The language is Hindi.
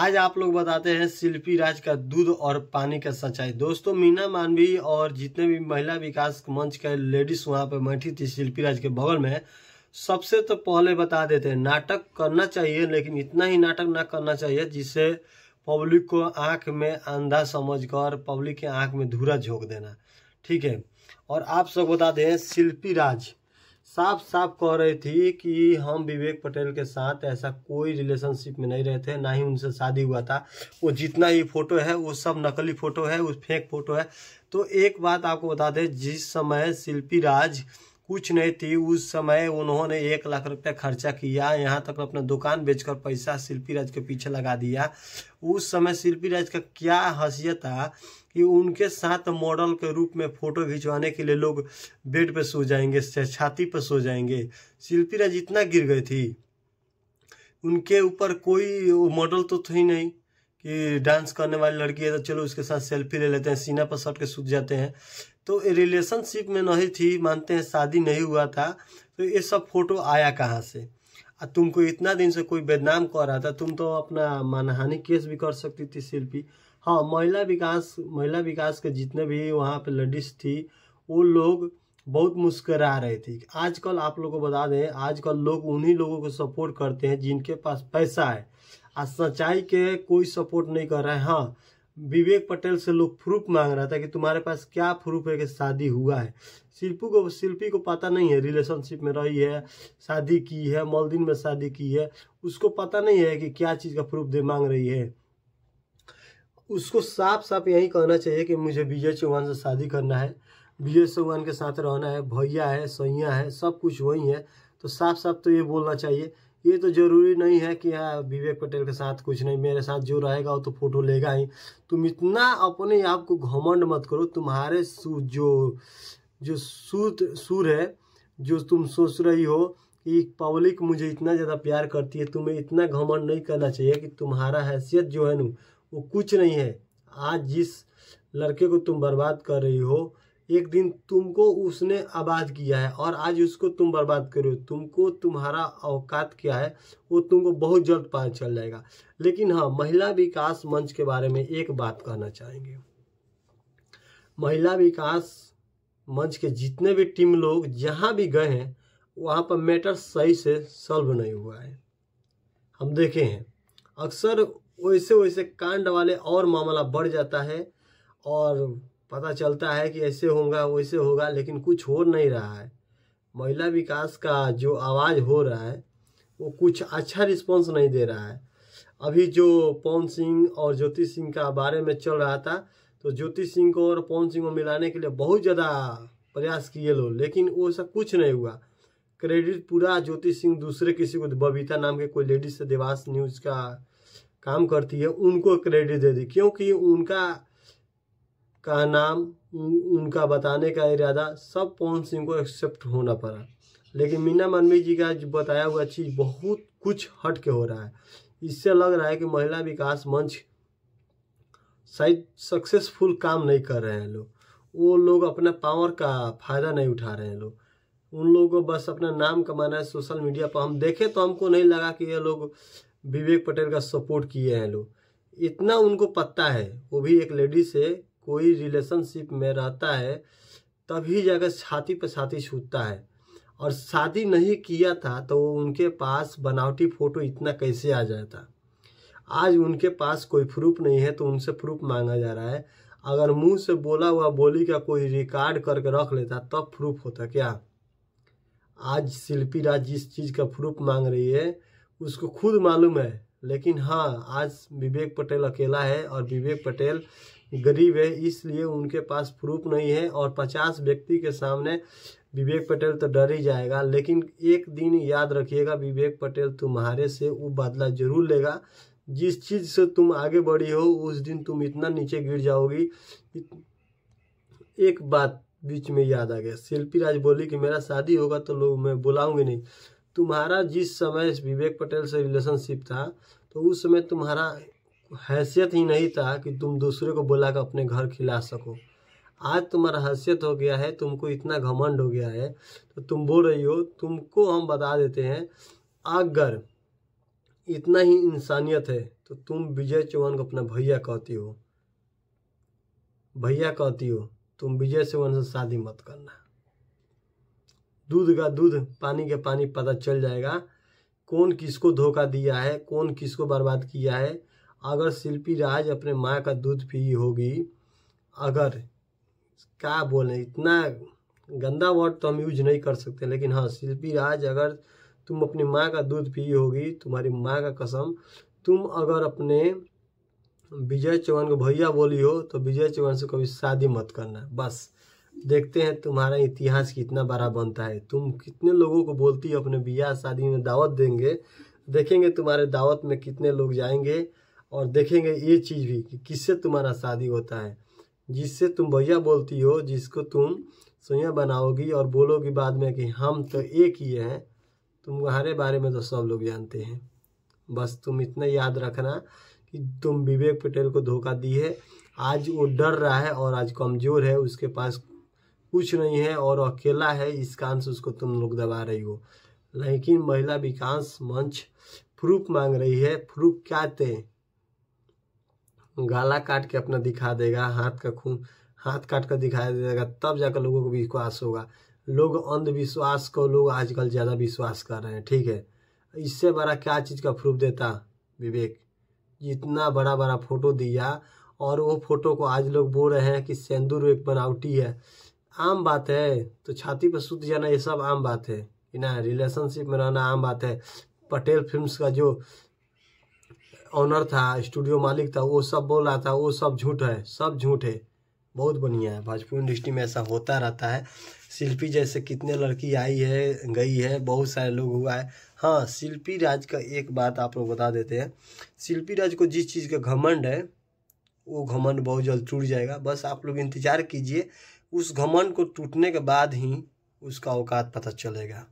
आज आप लोग बताते हैं शिल्पी राज का दूध और पानी का सच्चाई दोस्तों मीना मानवी और जितने भी महिला विकास मंच के लेडीज वहाँ पर बैठी थी शिल्पी राज के बगल में सबसे तो पहले बता देते हैं नाटक करना चाहिए लेकिन इतना ही नाटक ना करना चाहिए जिससे पब्लिक को आंख में अंधा समझकर पब्लिक के आंख में धूरा झोंक देना ठीक है और आप सब बता दें शिल्पी राज साफ साफ कह रही थी कि हम विवेक पटेल के साथ ऐसा कोई रिलेशनशिप में नहीं रहते ना ही उनसे शादी हुआ था वो जितना ही फोटो है वो सब नकली फोटो है वो फेक फोटो है तो एक बात आपको बता दें जिस समय शिल्पी राज कुछ नहीं थी उस समय उन्होंने एक लाख रुपया खर्चा किया यहाँ तक अपना दुकान बेचकर पैसा शिल्पी राज के पीछे लगा दिया उस समय शिल्पी राज का क्या हसीियत था कि उनके साथ मॉडल के रूप में फोटो खिंचवाने के लिए लोग बेड पर सो जाएंगे छाती पर सो जाएंगे शिल्पी राज इतना गिर गई थी उनके ऊपर कोई मॉडल तो थी नहीं कि डांस करने वाली लड़की है तो चलो उसके साथ सेल्फी ले लेते हैं सीना पर सट के सूख जाते हैं तो रिलेशनशिप में नहीं थी मानते हैं शादी नहीं हुआ था तो ये सब फोटो आया कहाँ से तुमको इतना दिन से कोई बदनाम कर रहा था तुम तो अपना मानहानि केस भी कर सकती थी शिल्पी हाँ महिला विकास महिला विकास के जितने भी वहाँ पे लेडीज थी वो लोग बहुत मुस्करा रहे थे आजकल आप लोगों को बता दें आजकल लोग उन्हीं लोगों को सपोर्ट करते हैं जिनके पास पैसा है आज सच्चाई के कोई सपोर्ट नहीं कर रहे हैं हाँ विवेक पटेल से लोग प्रूफ मांग रहा था कि तुम्हारे पास क्या प्रूफ है कि शादी हुआ है शिल्पू को शिल्पी को पता नहीं है रिलेशनशिप में रही है शादी की है मॉलदीन में शादी की है उसको पता नहीं है कि क्या चीज़ का प्रूफ दे मांग रही है उसको साफ साफ यही कहना चाहिए कि मुझे विजय चौहान से शादी करना है विजय चौहान के साथ रहना है भैया है सैया है सब कुछ वही है तो साफ साफ तो ये बोलना चाहिए ये तो ज़रूरी नहीं है कि हाँ विवेक पटेल के साथ कुछ नहीं मेरे साथ जो रहेगा वो तो फोटो लेगा ही तुम इतना अपने आप को घमंड मत करो तुम्हारे सू जो जो सूत सुर है जो तुम सोच रही हो कि पब्लिक मुझे इतना ज़्यादा प्यार करती है तुम्हें इतना घमंड नहीं करना चाहिए कि तुम्हारा हैसियत जो है न वो कुछ नहीं है आज जिस लड़के को तुम बर्बाद कर रही हो एक दिन तुमको उसने आबाद किया है और आज उसको तुम बर्बाद करो तुमको तुम्हारा औकात क्या है वो तुमको बहुत जल्द पता चल जाएगा लेकिन हाँ महिला विकास मंच के बारे में एक बात कहना चाहेंगे महिला विकास मंच के जितने भी टीम लोग जहाँ भी गए हैं वहाँ पर मैटर सही से सॉल्व नहीं हुआ है हम देखे हैं अक्सर वैसे वैसे कांड वाले और मामला बढ़ जाता है और पता चलता है कि ऐसे होगा वैसे होगा लेकिन कुछ हो नहीं रहा है महिला विकास का जो आवाज़ हो रहा है वो कुछ अच्छा रिस्पॉन्स नहीं दे रहा है अभी जो पवन सिंह और ज्योति सिंह का बारे में चल रहा था तो ज्योति सिंह को और पवन सिंह को मिलाने के लिए बहुत ज़्यादा प्रयास किए लोग लेकिन वो सब कुछ नहीं हुआ क्रेडिट पूरा ज्योति सिंह दूसरे किसी को बबीता नाम के कोई लेडीज से देवास न्यूज़ का काम करती है उनको क्रेडिट दे दी क्योंकि उनका का नाम उनका बताने का इरादा सब पवन सिंह को एक्सेप्ट होना पड़ा लेकिन मीना मानवी जी का जो बताया हुआ चीज़ बहुत कुछ हट के हो रहा है इससे लग रहा है कि महिला विकास मंच शायद सक्सेसफुल काम नहीं कर रहे हैं लोग वो लोग अपना पावर का फ़ायदा नहीं उठा रहे हैं लोग उन लोगों को बस अपना नाम कमाना है सोशल मीडिया पर हम देखें तो हमको नहीं लगा कि ये लोग विवेक पटेल का सपोर्ट किए हैं लोग इतना उनको पता है वो भी एक लेडीज है कोई रिलेशनशिप में रहता है तभी जाकर छाती पर छाती छूटता है और शादी नहीं किया था तो उनके पास बनावटी फ़ोटो इतना कैसे आ जाता आज उनके पास कोई प्रूफ नहीं है तो उनसे प्रूफ मांगा जा रहा है अगर मुंह से बोला हुआ बोली का कोई रिकॉर्ड करके रख लेता तब तो प्रूफ होता क्या आज शिल्पी राज जिस चीज़ का प्रूफ मांग रही है उसको खुद मालूम है लेकिन हाँ आज विवेक पटेल अकेला है और विवेक पटेल गरीब है इसलिए उनके पास प्रूफ नहीं है और पचास व्यक्ति के सामने विवेक पटेल तो डर ही जाएगा लेकिन एक दिन याद रखिएगा विवेक पटेल तुम्हारे से वो बदला जरूर लेगा जिस चीज़ से तुम आगे बढ़ी हो उस दिन तुम इतना नीचे गिर जाओगी एक बात बीच में याद आ गया शिल्पी राज बोली कि मेरा शादी होगा तो लोग मैं बुलाऊंगी नहीं तुम्हारा जिस समय विवेक पटेल से रिलेशनशिप था तो उस समय तुम्हारा हैसियत ही नहीं था कि तुम दूसरे को बुला कर अपने घर खिला सको आज तुम्हारा हैसियत हो गया है तुमको इतना घमंड हो गया है तो तुम बोल रही हो तुमको हम बता देते हैं अगर इतना ही इंसानियत है तो तुम विजय चौहान को अपना भैया कहती हो भैया कहती हो तुम विजय चौहान से शादी मत करना दूध का दूध पानी का पानी पता चल जाएगा कौन किसको धोखा दिया है कौन किसको बर्बाद किया है अगर शिल्पी राज अपने माँ का दूध पी होगी अगर क्या बोलें इतना गंदा वर्ड तो हम यूज नहीं कर सकते लेकिन हाँ शिल्पी राज अगर तुम अपनी माँ का दूध पी होगी तुम्हारी माँ का कसम तुम अगर अपने विजय चौहान को भैया बोली हो तो विजय चौहान से कभी शादी मत करना बस देखते हैं तुम्हारा इतिहास कितना बड़ा बनता है तुम कितने लोगों को बोलती हो अपने ब्याह शादी में दावत देंगे देखेंगे तुम्हारे दावत में कितने लोग जाएंगे और देखेंगे ये चीज़ भी कि किससे तुम्हारा शादी होता है जिससे तुम भैया बोलती हो जिसको तुम सोया बनाओगी और बोलोगी बाद में कि हम तो एक ही हैं तुम्हारे बारे में तो सब लोग जानते हैं बस तुम इतना याद रखना कि तुम विवेक पटेल को धोखा दी है आज वो डर रहा है और आज कमज़ोर है उसके पास कुछ नहीं है और अकेला है इस कारण से उसको तुम लोग दबा रही हो लेकिन महिला विकास मंच प्रूफ मांग रही है प्रूफ क्या थे गाला काट के अपना दिखा देगा हाथ का खून हाथ काट कर दिखा देगा तब जाकर लोगों को विश्वास होगा लोग अंधविश्वास को लोग आजकल ज़्यादा विश्वास कर रहे हैं ठीक है इससे बड़ा क्या चीज़ का प्रूफ देता विवेक इतना बड़ा बड़ा फोटो दिया और वो फोटो को आज लोग बोल रहे हैं कि सेंदूर एक बनावटी है आम बात है तो छाती पर सूत जाना ये सब आम बात है कि ना रिलेशनशिप में रहना आम बात है पटेल फिल्म्स का जो ऑनर था स्टूडियो मालिक था वो सब बोल रहा था वो सब झूठ है सब झूठ है बहुत बढ़िया है भाजपा इंडस्ट्री में ऐसा होता रहता है शिल्पी जैसे कितने लड़की आई है गई है बहुत सारे लोग हुआ है हाँ शिल्पी राज का एक बात आप लोग बता देते हैं शिल्पी राज को जिस चीज़ का घमंड है वो घमंड बहुत जल्द टूट जाएगा बस आप लोग इंतज़ार कीजिए उस घमंड को टूटने के बाद ही उसका औकात पता चलेगा